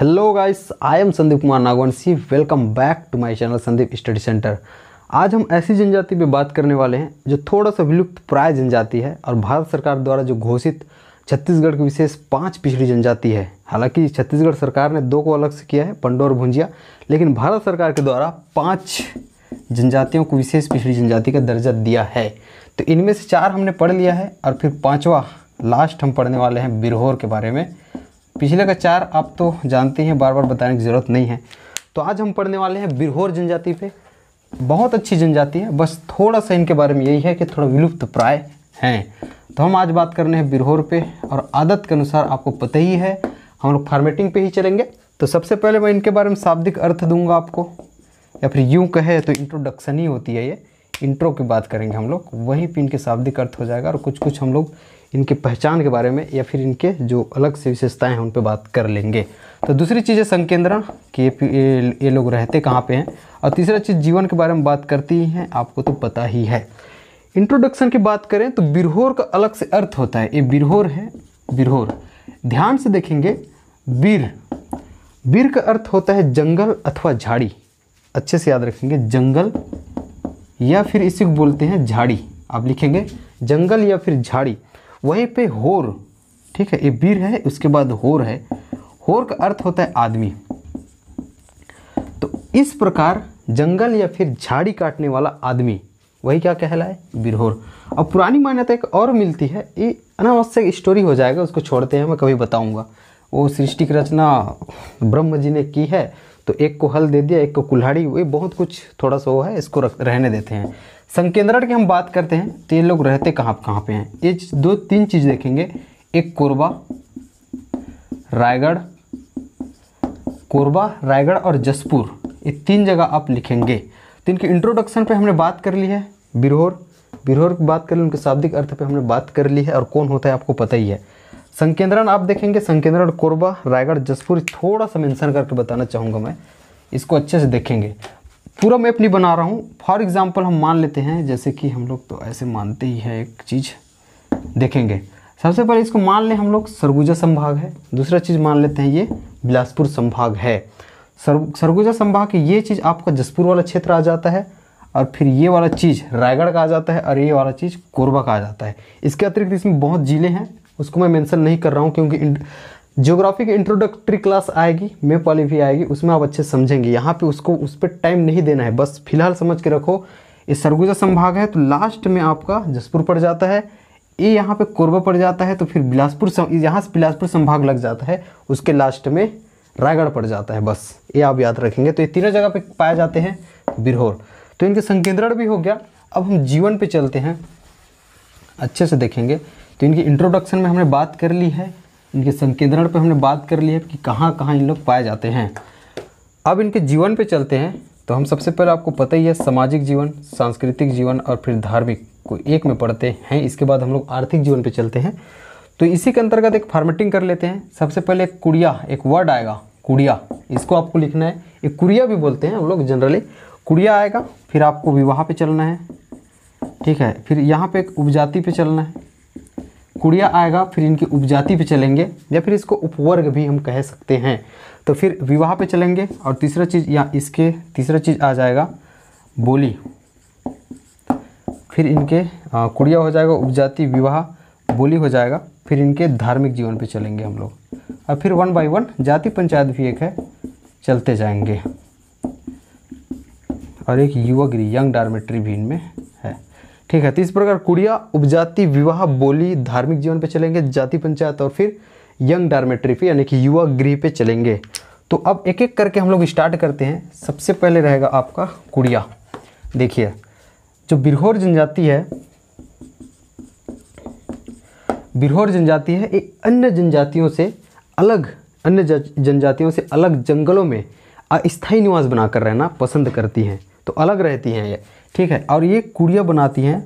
hello guys I am Sandeep Kumar Nagvanshi welcome back to my channel Sandeep study centre आज हम ऐसी जनजाति पे बात करने वाले हैं जो थोड़ा सा विलुप्त प्राय जनजाति है और भारत सरकार द्वारा जो घोषित छत्तीसगढ़ की विशेष पांच पिछड़ी जनजाति है हालांकि छत्तीसगढ़ सरकार ने दो को अलग से किया है पंडो और भुंजिया लेकिन भारत सरकार के द्वारा पाँच जनजातियों को विशेष पिछड़ी जनजाति का दर्जा दिया है तो इनमें से चार हमने पढ़ लिया है और फिर पाँचवा लास्ट हम पढ़ने वाले हैं बिरहोर के बारे में पिछले का चार आप तो जानते हैं बार बार बताने की ज़रूरत नहीं है तो आज हम पढ़ने वाले हैं बिरहोर जनजाति पे बहुत अच्छी जनजाति है बस थोड़ा सा इनके बारे में यही है कि थोड़ा विलुप्त प्राय हैं तो हम आज बात करने हैं बिरहोर पे और आदत के अनुसार आपको पता ही है हम लोग फार्मेटिंग पे ही चलेंगे तो सबसे पहले मैं इनके बारे में शाब्दिक अर्थ दूंगा आपको या फिर यूँ कहे तो इंट्रोडक्शन ही होती है ये इंट्रो की बात करेंगे हम लोग वहीं पर इनके शाब्दिक अर्थ हो जाएगा और कुछ कुछ हम लोग इनकी पहचान के बारे में या फिर इनके जो अलग से विशेषताएं हैं उन पर बात कर लेंगे तो दूसरी चीज़ है संकेंद्रण कि ये ये लोग रहते कहाँ पे हैं और तीसरा चीज़ जीवन के बारे में बात करती हैं आपको तो पता ही है इंट्रोडक्शन की बात करें तो बिरहोर का अलग से अर्थ होता है ये बिरहोर है बिरहोर ध्यान से देखेंगे बीर बीर का अर्थ होता है जंगल अथवा झाड़ी अच्छे से याद रखेंगे जंगल या फिर इसी को बोलते हैं झाड़ी आप लिखेंगे जंगल या फिर झाड़ी वहीं पे होर ठीक है ये बीर है उसके बाद होर है होर का अर्थ होता है आदमी तो इस प्रकार जंगल या फिर झाड़ी काटने वाला आदमी वही क्या कहलाए बिरहोर अब पुरानी मान्यता एक और मिलती है ये अनावश्यक स्टोरी हो जाएगा उसको छोड़ते हैं मैं कभी बताऊंगा वो सृष्टि की रचना ब्रह्म जी ने की है तो एक को हल दे दिया एक को कुल्हाड़ी वही बहुत कुछ थोड़ा सा वो है इसको रहने देते हैं संकेंद्रण की हम बात करते हैं तो ये लोग रहते कहाँ कहाँ पे हैं ये दो तीन चीज़ देखेंगे एक कोरबा रायगढ़ कोरबा रायगढ़ और जसपुर ये तीन जगह आप लिखेंगे तो इनके इंट्रोडक्शन पे हमने बात कर ली है बिरहोर बिरहोर की बात कर ली उनके शाब्दिक अर्थ पे हमने बात कर ली है और कौन होता है आपको पता ही है संकेंद्रण आप देखेंगे संकेंद्रण कोरबा रायगढ़ जसपुर थोड़ा सा मेंशन करके बताना चाहूँगा मैं इसको अच्छे से देखेंगे पूरा मैप नहीं बना रहा हूँ फॉर एग्ज़ाम्पल हम मान लेते हैं जैसे कि हम लोग तो ऐसे मानते ही है एक चीज़ देखेंगे सबसे पहले इसको मान लें हम लोग सरगुजा संभाग है दूसरा चीज़ मान लेते हैं ये बिलासपुर संभाग है सर सरगुजा संभाग की ये चीज़ आपका जसपुर वाला क्षेत्र आ जाता है और फिर ये वाला चीज़ रायगढ़ का आ जाता है और ये वाला चीज़ कोरबा का आ जाता है इसके अतिरिक्त इसमें बहुत ज़िले हैं उसको मैं मेंशन नहीं कर रहा हूँ क्योंकि ज्योग्राफी की इंट्रोडक्टरी क्लास आएगी मेप वाली भी आएगी उसमें आप अच्छे समझेंगे यहाँ पे उसको उस पर टाइम नहीं देना है बस फिलहाल समझ के रखो ये सरगुजा संभाग है तो लास्ट में आपका जसपुर पड़ जाता है ये यहाँ पे कोरबा पड़ जाता है तो फिर बिलासपुर यहाँ से बिलासपुर संभाग लग जाता है उसके लास्ट में रायगढ़ पड़ जाता है बस ये आप याद रखेंगे तो ये तीनों जगह पर पाए जाते हैं बिरहोर तो इनके संकेंद्रण भी हो गया अब हम जीवन पर चलते हैं अच्छे से देखेंगे तो इनकी इंट्रोडक्शन में हमने बात कर ली है इनके संकेंद्रण पर हमने बात कर ली है कि कहाँ कहाँ इन लोग पाए जाते हैं अब इनके जीवन पे चलते हैं तो हम सबसे पहले आपको पता ही है सामाजिक जीवन सांस्कृतिक जीवन और फिर धार्मिक को एक में पढ़ते हैं इसके बाद हम लोग आर्थिक जीवन पे चलते हैं तो इसी के अंतर्गत एक फार्मेटिंग कर लेते हैं सबसे पहले एक कुड़िया एक वर्ड आएगा कुड़िया इसको आपको लिखना है एक कुड़िया भी बोलते हैं हम लोग जनरली कुड़िया आएगा फिर आपको विवाह पे चलना है ठीक है फिर यहाँ पे एक उपजाति पे चलना है कुड़िया आएगा फिर इनकी उपजाति पे चलेंगे या फिर इसको उपवर्ग भी हम कह सकते हैं तो फिर विवाह पे चलेंगे और तीसरा चीज़ या इसके तीसरा चीज़ आ जाएगा बोली फिर इनके आ, कुड़िया हो जाएगा उपजाति विवाह बोली हो जाएगा फिर इनके धार्मिक जीवन पे चलेंगे हम लोग और फिर वन बाय वन जाति पंचायत भी एक है चलते जाएंगे और एक युवा गिरी यंग डारमेट्री भी इनमें ठीक है तो इस प्रकार कुड़िया उपजाति विवाह बोली धार्मिक जीवन पे चलेंगे जाति पंचायत और फिर यंग डार्मेट्री पे यानी कि युवा गृह पे चलेंगे तो अब एक एक करके हम लोग स्टार्ट करते हैं सबसे पहले रहेगा आपका कुड़िया देखिए जो बिरहोर जनजाति है बिरहोर जनजाति है ये अन्य जनजातियों से अलग अन्य जनजातियों से अलग जंगलों में अस्थायी निवास बनाकर रहना पसंद करती हैं तो अलग रहती हैं ये ठीक है और ये कुड़िया बनाती हैं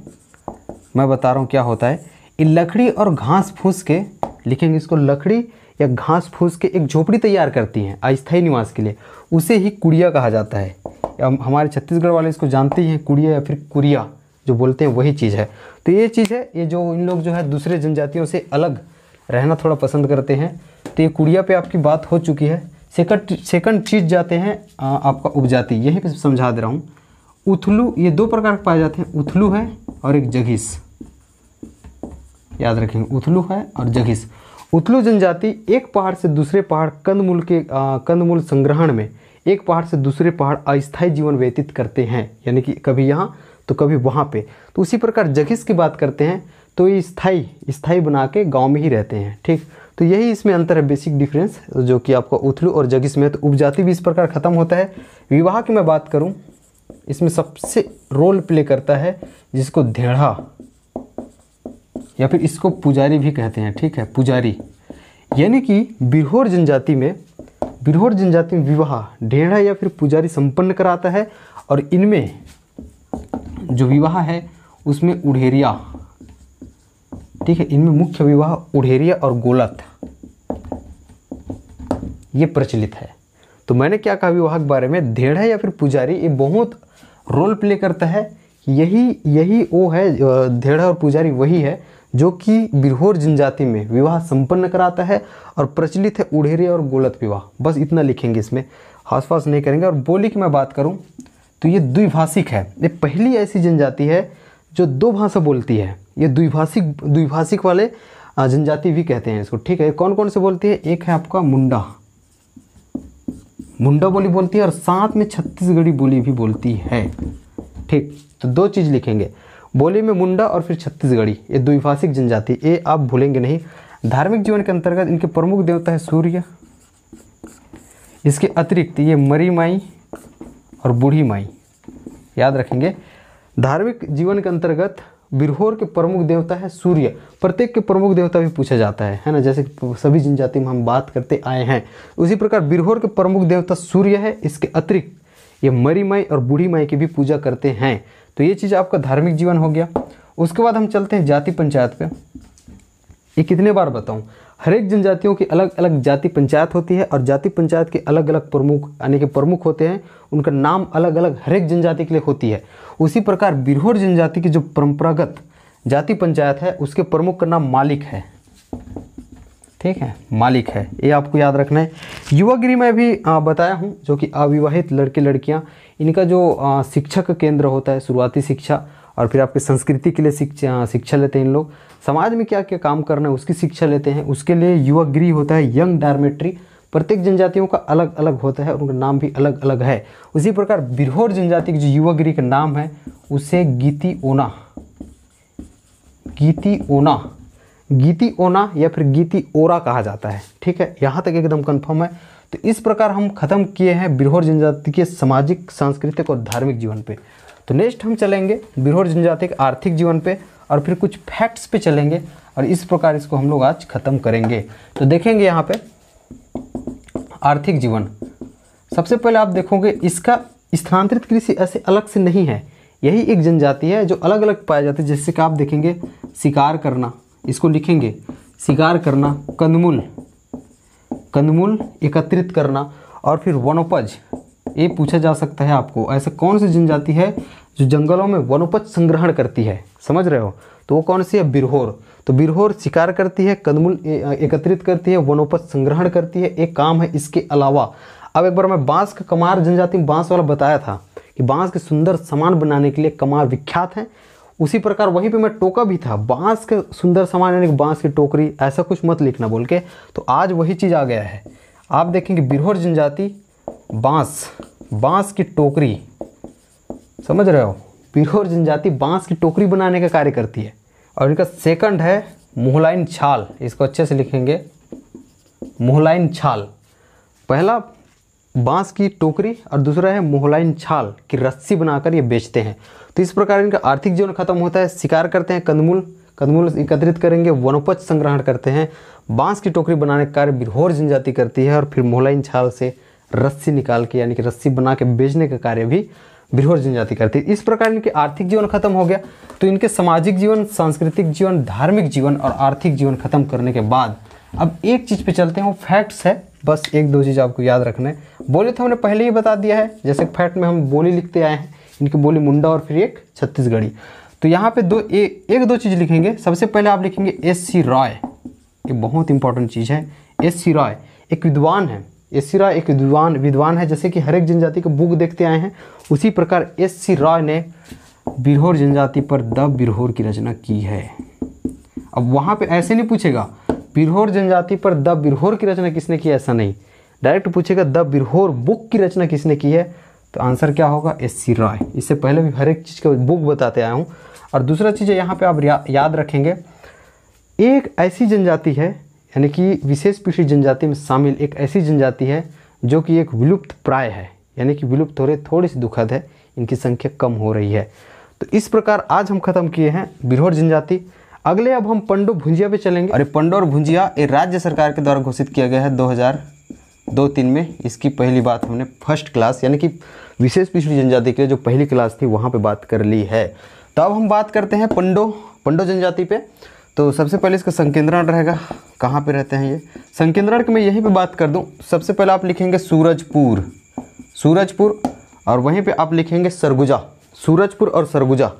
मैं बता रहा हूँ क्या होता है ये लकड़ी और घास फूस के लिखेंगे इसको लकड़ी या घास फूस के एक झोपड़ी तैयार करती हैं अस्थायी निवास के लिए उसे ही कुड़िया कहा जाता है हमारे छत्तीसगढ़ वाले इसको जानते ही हैं कुड़िया या फिर कुरिया जो बोलते हैं वही चीज़ है तो ये चीज़ है ये जो इन लोग जो है दूसरे जनजातियों से अलग रहना थोड़ा पसंद करते हैं तो ये कुड़िया पे आपकी बात हो चुकी है सेकंड सेकंड चीज़ जाते हैं आपका उपजाति यहीं पे समझा दे रहा हूँ उथलू ये दो प्रकार के पाए जाते हैं उथलू है और एक जघिस याद रखेंगे उथलू है और जघिस उथलू जनजाति एक पहाड़ से दूसरे पहाड़ कंदमूल के कंदमूल संग्रहण में एक पहाड़ से दूसरे पहाड़ अस्थायी जीवन व्यतीत करते हैं यानी कि कभी यहाँ तो कभी वहाँ पे तो उसी प्रकार जघिस की बात करते हैं तो ये स्थाई स्थाई बना के गाँव में ही रहते हैं ठीक तो यही इसमें अंतर है बेसिक डिफरेंस जो कि आपका उथलू और जगिस में तो उपजाति भी इस प्रकार ख़त्म होता है विवाह की मैं बात करूँ इसमें सबसे रोल प्ले करता है जिसको धेड़ा या फिर इसको पुजारी भी कहते हैं ठीक है पुजारी यानी कि बिरहोर जनजाति में बिरहोर जनजाति में विवाह ढेढ़ा या फिर पुजारी संपन्न कराता है और इनमें जो विवाह है उसमें उढ़ेरिया ठीक है इनमें मुख्य विवाह उढ़ेरिया और गोलत ये प्रचलित है तो मैंने क्या कहा विवाह के बारे में धेड़ है या फिर पुजारी ये बहुत रोल प्ले करता है यही यही वो है धेड़ा और पुजारी वही है जो कि बिरहोर जनजाति में विवाह संपन्न कराता है और प्रचलित है उढ़ेरे और गोलत विवाह बस इतना लिखेंगे इसमें हास पास नहीं करेंगे और बोली की मैं बात करूँ तो ये द्विभाषिक है ये पहली ऐसी जनजाति है जो दो भाषा बोलती है ये द्विभाषिक द्विभाषिक वाले जनजाति भी कहते हैं इसको ठीक है कौन कौन से बोलती है एक है आपका मुंडा मुंडा बोली बोलती है और साथ में छत्तीसगढ़ी बोली भी बोलती है ठीक तो दो चीज़ लिखेंगे बोली में मुंडा और फिर छत्तीसगढ़ी ये द्विभाषिक जनजाति ये आप भूलेंगे नहीं धार्मिक जीवन के अंतर्गत इनके प्रमुख देवता है सूर्य इसके अतिरिक्त ये मरी माई और बूढ़ी माई याद रखेंगे धार्मिक जीवन के अंतर्गत बिरहोर के प्रमुख देवता है सूर्य प्रत्येक के प्रमुख देवता भी पूछा जाता है है ना जैसे कि सभी जनजाति में हम बात करते आए हैं उसी प्रकार बिरहोर के प्रमुख देवता सूर्य है इसके अतिरिक्त ये मरी माई और बूढ़ी माई की भी पूजा करते हैं तो ये चीज़ आपका धार्मिक जीवन हो गया उसके बाद हम चलते हैं जाति पंचायत पे ये कितने बार बताऊँ हरेक जनजातियों की अलग अलग जाति पंचायत होती है और जाति पंचायत के अलग अलग प्रमुख यानी कि प्रमुख होते हैं उनका नाम अलग अलग हरेक जनजाति के लिए होती है उसी प्रकार बिरहोर जनजाति की जो परंपरागत जाति पंचायत है उसके प्रमुख का नाम मालिक है ठीक है मालिक है ये आपको याद रखना है युवागिरी में भी बताया हूँ जो कि अविवाहित लड़के लड़कियाँ इनका जो शिक्षक शिक्षा का केंद्र होता है शुरुआती शिक्षा और फिर आपके संस्कृति के लिए शिक्षा शिक्षा लेते हैं इन लोग समाज में क्या क्या काम करना है उसकी शिक्षा लेते हैं उसके लिए युवा गृह होता है यंग डायरमेट्री प्रत्येक जनजातियों का अलग अलग होता है उनका नाम भी अलग अलग है उसी प्रकार बिरहोर जनजाति के जो युवा गृह का नाम है उसे गीति ओना गीति ओना गीति ओना या फिर गीति ओरा कहा जाता है ठीक है यहाँ तक एकदम कन्फर्म है तो इस प्रकार हम खत्म किए हैं बिरहोर जनजाति के सामाजिक सांस्कृतिक और धार्मिक जीवन पे तो नेक्स्ट हम चलेंगे बिरहोर जनजाति के आर्थिक जीवन पे और फिर कुछ फैक्ट्स पे चलेंगे और इस प्रकार इसको हम लोग आज ख़त्म करेंगे तो देखेंगे यहाँ पे आर्थिक जीवन सबसे पहले आप देखोगे इसका स्थानांतरित कृषि ऐसे अलग से नहीं है यही एक जनजाति है जो अलग अलग पाया जाती है जैसे कि आप देखेंगे शिकार करना इसको लिखेंगे शिकार करना कंदमूल कंदमूल एकत्रित करना और फिर वनोपज ये पूछा जा सकता है आपको ऐसे कौन सी जनजाति है जो जंगलों में वनोपज संग्रहण करती है समझ रहे हो तो वो कौन सी है बिरहोर तो बिरहोर शिकार करती है कदमूल एकत्रित करती है वनोपज संग्रहण करती है एक काम है इसके अलावा अब एक बार मैं बांस का कमार जनजाति बांस वाला बताया था कि बांस के सुंदर सामान बनाने के लिए कमार विख्यात है उसी प्रकार वहीं पे मैं टोका भी था बांस के सुंदर सामान यानी कि बांस की टोकरी ऐसा कुछ मत लिखना बोल के तो आज वही चीज़ आ गया है आप देखेंगे बिरहोर जनजाति बांस बांस की टोकरी समझ रहे हो पिरोर जनजाति बांस की टोकरी बनाने का कार्य करती है और इनका सेकंड है मुहलाइन छाल इसको अच्छे से लिखेंगे मुहलाइन छाल पहला बांस की टोकरी और दूसरा है मोहलाइन छाल की रस्सी बनाकर ये बेचते हैं तो इस प्रकार इनका आर्थिक जीवन खत्म होता है शिकार करते हैं कंदमूल कंदमूल एकत्रित करेंगे वनोपज संग्रहण करते हैं बांस की टोकरी बनाने का कार्य बिरहोर जनजाति करती है और फिर मोहलाइन छाल से रस्सी निकाल के यानी कि रस्सी बना के बेचने का कार्य भी बिरहोर जनजाति करती इस प्रकार इनके आर्थिक जीवन खत्म हो गया तो इनके सामाजिक जीवन सांस्कृतिक जीवन धार्मिक जीवन और आर्थिक जीवन खत्म करने के बाद अब एक चीज़ पे चलते हैं वो फैक्ट्स है बस एक दो चीज़ आपको याद रखना है बोली तो हमने पहले ही बता दिया है जैसे फैक्ट में हम बोली लिखते आए हैं इनकी बोली मुंडा और फिर एक छत्तीसगढ़ी तो यहाँ पे दो ए, एक दो चीज़ लिखेंगे सबसे पहले आप लिखेंगे एस सी रॉय ये बहुत इंपॉर्टेंट चीज़ है एस सी रॉय एक विद्वान है एस सी एक विद्वान विद्वान है जैसे कि हर एक जनजाति का बुक देखते आए हैं उसी प्रकार एस सी राय ने बिरहोर जनजाति पर द बिरहोर की रचना की है अब वहाँ पे ऐसे नहीं पूछेगा बिरहोर जनजाति पर द बिरहोर की रचना किसने की ऐसा नहीं डायरेक्ट पूछेगा द बिरहोर बुक की रचना किसने की है तो आंसर क्या होगा एस सी राय इससे पहले भी हर एक चीज़ का बुक बताते आया हूँ और दूसरा चीज़ यहाँ पर आप याद रखेंगे एक ऐसी जनजाति है यानी कि विशेष पिछड़ी जनजाति में शामिल एक ऐसी जनजाति है जो कि एक विलुप्त प्राय है यानी कि विलुप्त हो रहे थोड़ी सी दुखद है इनकी संख्या कम हो रही है तो इस प्रकार आज हम खत्म किए हैं बिहोर जनजाति अगले अब हम पंडो भुंजिया पे चलेंगे अरे पंडो और भुंजिया ये राज्य सरकार के द्वारा घोषित किया गया है 2002 तीन में इसकी पहली बात हमने फर्स्ट क्लास यानी कि विशेष पिछड़ी जनजाति के लिए जो पहली क्लास थी वहाँ पर बात कर ली है तो अब हम बात करते हैं पंडो पंडो जनजाति पर तो सबसे पहले इसका संकेंद्रण रहेगा कहाँ पे रहते हैं ये संकेंद्रण की मैं यहीं पे बात कर दूँ सबसे पहले आप लिखेंगे सूरजपुर सूरजपुर और वहीं पे आप लिखेंगे सरगुजा सूरजपुर और सरगुजा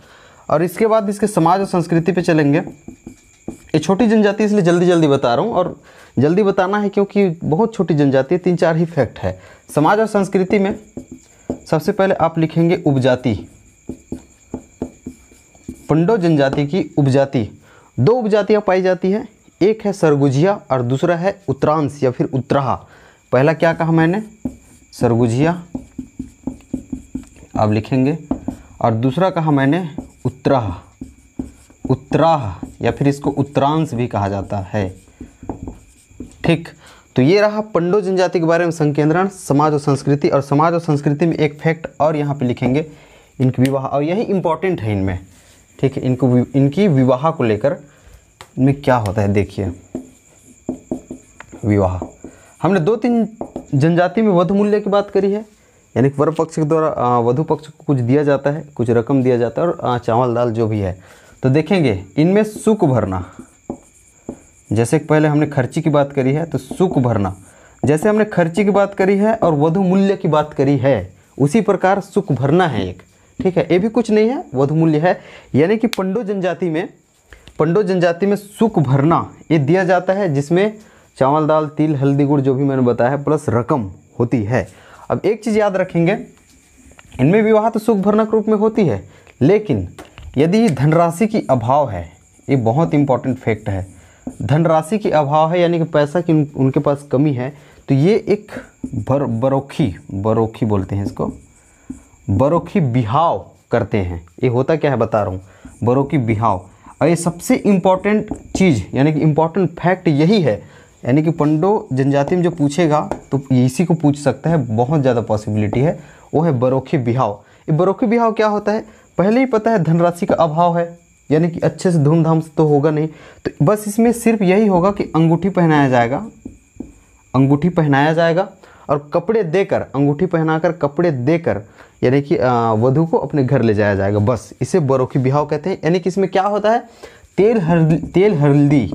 और इसके बाद इसके समाज और संस्कृति पे चलेंगे ये छोटी जनजाति इसलिए जल्दी जल्दी बता रहा हूँ और जल्दी बताना है क्योंकि बहुत छोटी जनजाति है तीन चार ही फैक्ट है समाज और संस्कृति में सबसे पहले आप लिखेंगे उपजाति पंडो जनजाति की उपजाति दो उपजातियाँ पाई जाती हैं एक है सरगुजिया और दूसरा है उत्तरांश या फिर उत्तराहा पहला क्या कहा मैंने सरगुजिया आप लिखेंगे और दूसरा कहा मैंने उत्तराह उत्तराह या फिर इसको उत्तरांश भी कहा जाता है ठीक तो ये रहा पंडो जनजाति के बारे में संकेंद्रण समाज और संस्कृति और समाज और संस्कृति में एक फैक्ट और यहाँ पे लिखेंगे इनकी विवाह और यही इम्पोर्टेंट है इनमें ठीक है इनको इनकी विवाह को लेकर इनमें क्या होता है देखिए विवाह हमने दो तीन जनजाति में वधु मूल्य की बात करी है यानी वर पक्ष के द्वारा वधु पक्ष को कुछ दिया जाता है कुछ रकम दिया जाता है और चावल दाल जो भी है तो देखेंगे इनमें सुख भरना जैसे पहले हमने खर्ची की बात करी है तो सुख भरना जैसे हमने खर्ची की बात करी है और वधु मूल्य की बात करी है उसी प्रकार सुख भरना है एक ठीक है ये भी कुछ नहीं है वधु मूल्य है यानी कि पंडो जनजाति में पंडो जनजाति में सुख भरना ये दिया जाता है जिसमें चावल दाल तिल हल्दी गुड़ जो भी मैंने बताया है प्लस रकम होती है अब एक चीज़ याद रखेंगे इनमें विवाह तो सुख भरना के रूप में होती है लेकिन यदि धनराशि की अभाव है ये बहुत इंपॉर्टेंट फैक्ट है धनराशि की अभाव है यानी कि पैसा की उनके पास कमी है तो ये एक बर बरोखी बरोखी बोलते हैं इसको बरोखी बिहाव करते हैं ये होता क्या है बता रहा हूँ बरोखी बिहाव और ये सबसे इम्पॉर्टेंट चीज़ यानी कि इम्पॉर्टेंट फैक्ट यही है यानी कि पंडो जनजाति में जो पूछेगा तो इसी को पूछ सकता है बहुत ज़्यादा पॉसिबिलिटी है वो है बरोखे बिहाव ये बरोखे बिहाव क्या होता है पहले ही पता है धनराशि का अभाव है यानी कि अच्छे से धूमधाम से तो होगा नहीं तो बस इसमें सिर्फ यही होगा कि अंगूठी पहनाया जाएगा अंगूठी पहनाया जाएगा और कपड़े देकर अंगूठी पहनाकर कपड़े देकर यानी कि वधु को अपने घर ले जाया जाएगा बस इसे बरोखी बिहाव कहते हैं यानी कि इसमें क्या होता है तेल हल्दी तेल हल्दी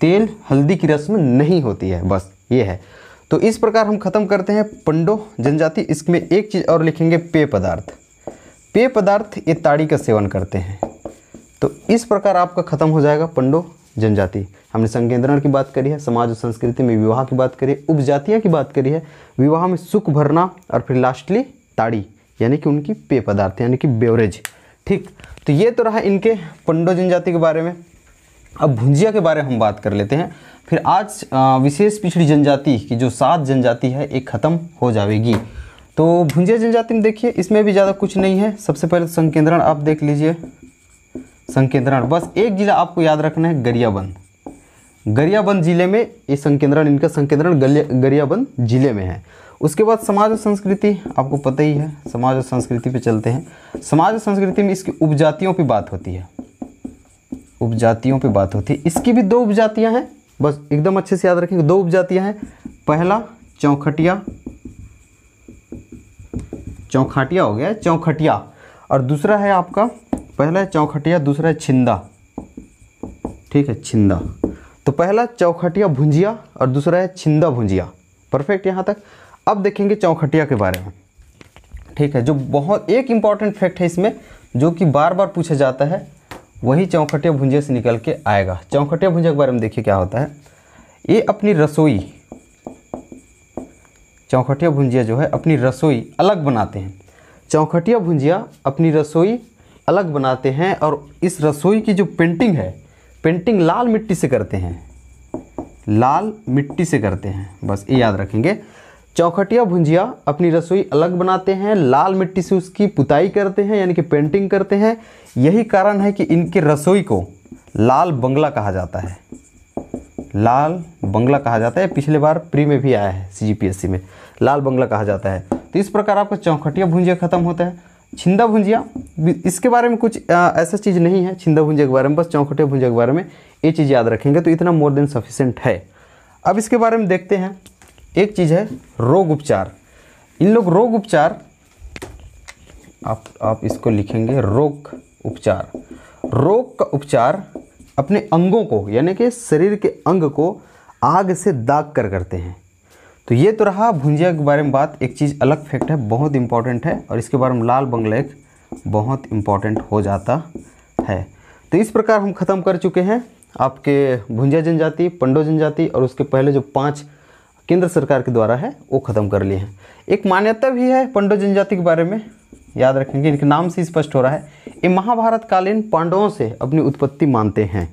तेल हल्दी की रस्म नहीं होती है बस ये है तो इस प्रकार हम ख़त्म करते हैं पंडो जनजाति इसमें एक चीज़ और लिखेंगे पेय पदार्थ पेय पदार्थ ये ताड़ी का सेवन करते हैं तो इस प्रकार आपका ख़त्म हो जाएगा पंडो जनजाति हमने संकेंद्रण की बात करी है समाज और संस्कृति में विवाह की बात करी है उपजातियाँ की बात करी है विवाह में सुख भरना और फिर लास्टली ताड़ी यानी कि उनकी पेय पदार्थ यानी कि बेवरेज ठीक तो ये तो रहा इनके पंडो जनजाति के बारे में अब भुंजिया के बारे में हम बात कर लेते हैं फिर आज विशेष पिछड़ी जनजाति की जो सात जनजाति है एक ख़त्म हो जाएगी तो भुंजिया जनजाति में देखिए इसमें भी ज़्यादा कुछ नहीं है सबसे पहले तो संकेंद्रण आप देख लीजिए संकेंद्रण बस एक ज़िला आपको याद रखना है गरियाबंद गरियाबंद ज़िले में ये संकेंद्रण इनका संकेंद्रण गरियाबंद ज़िले में है उसके बाद समाज और संस्कृति आपको पता ही है समाज और संस्कृति पे चलते हैं समाज और संस्कृति में इसकी उपजातियों पे बात होती है उपजातियों पे बात होती है इसकी भी दो उपजातियां हैं बस एकदम अच्छे से याद रखेंगे दो उपजातियां हैं पहला चौखटिया चौखाटिया हो गया चौखटिया और दूसरा है आपका पहला है चौखटिया दूसरा है छिंदा ठीक है छिंदा तो पहला चौखटिया भुंजिया और दूसरा है छिंदा भुंजिया परफेक्ट यहाँ तक अब देखेंगे चौखटिया के बारे में ठीक है जो बहुत एक इम्पॉर्टेंट फैक्ट है इसमें जो कि बार बार पूछा जाता है वही चौखटिया भुंजिया से निकल के आएगा चौखटिया भुंजिया के बारे में देखिए क्या होता है ये अपनी रसोई चौखटिया भुंजिया जो है अपनी रसोई अलग बनाते हैं चौखटिया भुंजिया अपनी रसोई अलग बनाते हैं और इस रसोई की जो पेंटिंग है पेंटिंग लाल मिट्टी से करते हैं लाल मिट्टी से करते हैं बस ये याद रखेंगे चौखटिया भुंजिया अपनी रसोई अलग बनाते हैं लाल मिट्टी से उसकी पुताई करते हैं यानी कि पेंटिंग करते हैं यही कारण है कि इनके रसोई को लाल बंगला कहा जाता है लाल बंगला कहा जाता है पिछले बार प्री में भी आया है सीजीपीएससी में लाल बंगला कहा जाता है तो इस प्रकार आपका चौखटिया भुंजिया ख़त्म होता है छिंदा भुंजिया इसके बारे में कुछ ऐसा चीज़ नहीं है छिंदा भुंजिया के बारे में बस चौखटिया भुंजिया के बारे में ये चीज़ याद रखेंगे तो इतना मोर देन सफिशेंट है अब इसके बारे में देखते हैं एक चीज़ है रोग उपचार इन लोग रोग उपचार आप आप इसको लिखेंगे रोग उपचार रोग का उपचार अपने अंगों को यानी कि शरीर के अंग को आग से दाग कर करते हैं तो ये तो रहा भुंजिया के बारे में बात एक चीज़ अलग फैक्ट है बहुत इंपॉर्टेंट है और इसके बारे में लाल बंगलेख बहुत इंपॉर्टेंट हो जाता है तो इस प्रकार हम ख़त्म कर चुके हैं आपके भुंजिया जनजाति पंडो जनजाति और उसके पहले जो पाँच केंद्र सरकार के द्वारा है वो ख़त्म कर लिए हैं एक मान्यता भी है पंडो जनजाति के बारे में याद रखेंगे इनके नाम से स्पष्ट हो रहा है ये महाभारतकालीन पांडवों से अपनी उत्पत्ति मानते हैं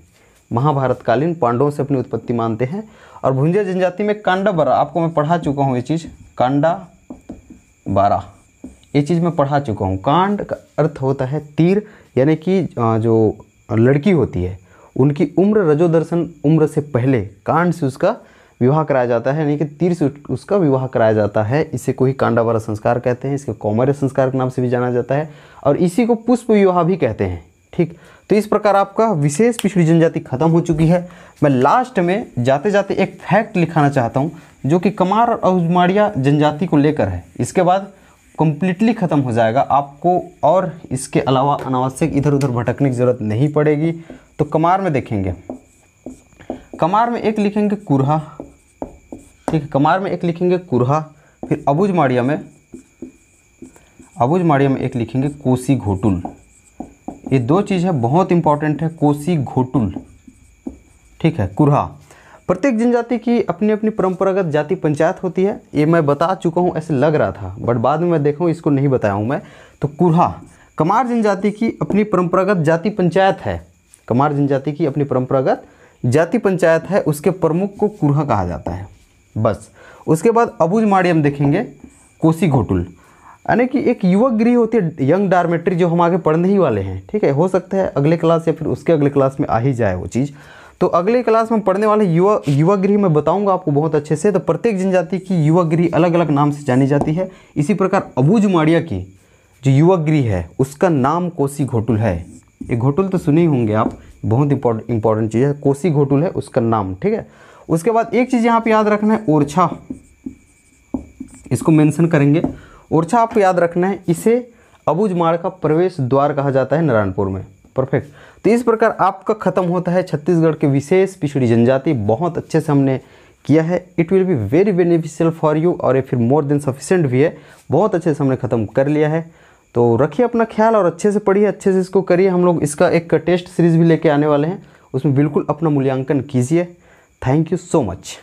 महाभारतकालीन पांडवों से अपनी उत्पत्ति मानते हैं और भुंजा जनजाति में कांडा बारा आपको मैं पढ़ा चुका हूँ ये चीज़ कांडा बारा ये चीज़ मैं पढ़ा चुका हूँ कांड का अर्थ होता है तीर यानी कि जो लड़की होती है उनकी उम्र रजोदर्शन उम्र से पहले कांड से उसका विवाह कराया जाता है यानी कि तीर से उसका विवाह कराया जाता है इसे कोई कांडावरा संस्कार कहते हैं इसके कौमर्य संस्कार के नाम से भी जाना जाता है और इसी को पुष्प विवाह भी कहते हैं ठीक तो इस प्रकार आपका विशेष पिछड़ी जनजाति खत्म हो चुकी है मैं लास्ट में जाते जाते एक फैक्ट लिखाना चाहता हूँ जो कि कमार और उजमाड़िया जनजाति को लेकर है इसके बाद कंप्लीटली ख़त्म हो जाएगा आपको और इसके अलावा अनावश्यक इधर उधर भटकने की ज़रूरत नहीं पड़ेगी तो कमार में देखेंगे कमार में एक लिखेंगे कुरहा ठीक है कमार में एक लिखेंगे कुरहा फिर अबूज माड़िया में अबूज माड़िया में एक लिखेंगे कोसी घोटुल ये दो चीज़ है बहुत इंपॉर्टेंट है कोसी घोटुल ठीक है कुरहा प्रत्येक जनजाति की अपनी अपनी परंपरागत जाति पंचायत होती है ये मैं बता चुका हूँ ऐसे लग रहा था बट बाद में मैं देखूँ इसको नहीं बताया हूँ मैं तो कुरहा कमार जनजाति की अपनी परंपरागत जाति पंचायत है कमार जनजाति की अपनी परंपरागत जाति पंचायत है उसके प्रमुख को कुरहा कहा जाता है बस उसके बाद अबुज माड़ी हम देखेंगे कोसी घोटुल यानी कि एक युवक गृह होती है यंग डार्मेट्री जो हम आगे पढ़ने ही वाले हैं ठीक है हो सकता है अगले क्लास या फिर उसके अगले क्लास में आ ही जाए वो चीज़ तो अगले क्लास में पढ़ने वाले युवा युवा गृह में बताऊंगा आपको बहुत अच्छे से तो प्रत्येक जनजाति की युवा गृह अलग अलग नाम से जानी जाती है इसी प्रकार अबूज माड़िया की जो युवा गृह है उसका नाम कोसी घोटुल है ये घोटुल तो सुने ही होंगे आप बहुत इंपॉर्टेंट चीज़ है कोसी घोटुल है उसका नाम ठीक है उसके बाद एक चीज़ यहाँ पे याद रखना है ओरछा इसको मेंशन करेंगे ओरछा आपको याद रखना है इसे मार्ग का प्रवेश द्वार कहा जाता है नारायणपुर में परफेक्ट तो इस प्रकार आपका ख़त्म होता है छत्तीसगढ़ के विशेष पिछड़ी जनजाति बहुत अच्छे से हमने किया है it will be very beneficial for you और ये फिर मोर देन सफिशेंट भी है बहुत अच्छे से हमने ख़त्म कर लिया है तो रखिए अपना ख्याल और अच्छे से पढ़िए अच्छे से इसको करिए हम लोग इसका एक टेस्ट सीरीज़ भी लेके आने वाले हैं उसमें बिल्कुल अपना मूल्यांकन कीजिए थैंक यू सो मच